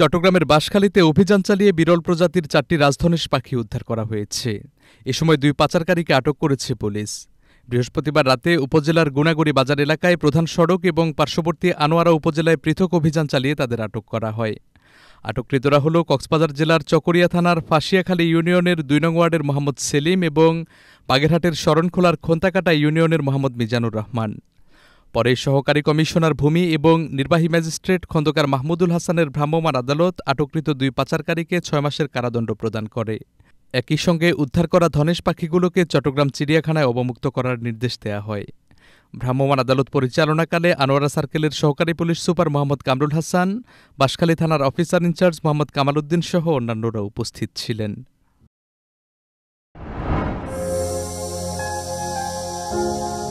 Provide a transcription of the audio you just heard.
চট্টগ্রামের বাঁশখালীতে অভিযান চালিয়ে বিরল প্রজাতির চারটি রাজধনেশ পাখি উদ্ধার করা হয়েছে এ সময় দুই পাচারকারীকে আটক করেছে পুলিশ বৃহস্পতিবার রাতে উপজেলার গুনাগুড়ি বাজার এলাকায় প্রধান সড়ক এবং পার্শ্ববর্তী আনোয়ারা উপজেলায় পৃথক অভিযান চালিয়ে তাদের আটক করা হয় আটককৃতরা হল কক্সবাজার জেলার চকরিয়া থানার ফাঁসিয়াখালী ইউনিয়নের দুই নং ওয়ার্ডের মোহাম্মদ সেলিম এবং বাগেরহাটের শরণখোলার খোন্তাকাটা ইউনিয়নের মোহাম্মদ মিজানুর রহমান পরে সহকারী কমিশনার ভূমি এবং নির্বাহী ম্যাজিস্ট্রেট খন্দকার মাহমুদুল হাসানের ভ্রাম্যমাণ আদালত আটককৃত দুই পাচারকারীকে ছয় মাসের কারাদণ্ড প্রদান করে একই সঙ্গে উদ্ধার করা ধনেশ পাখিগুলোকে চট্টগ্রাম চিড়িয়াখানায় অবমুক্ত করার নির্দেশ দেয়া হয় ভ্রাম্যমাণ আদালত পরিচালনাকালে আনোয়ারা সার্কেলের সহকারী পুলিশ সুপার মোহাম্মদ কামরুল হাসান বাঁশখালী থানার অফিসার ইনচার্জ মোহাম্মদ কামাল উদ্দিন সহ অন্যান্যরা উপস্থিত ছিলেন thank you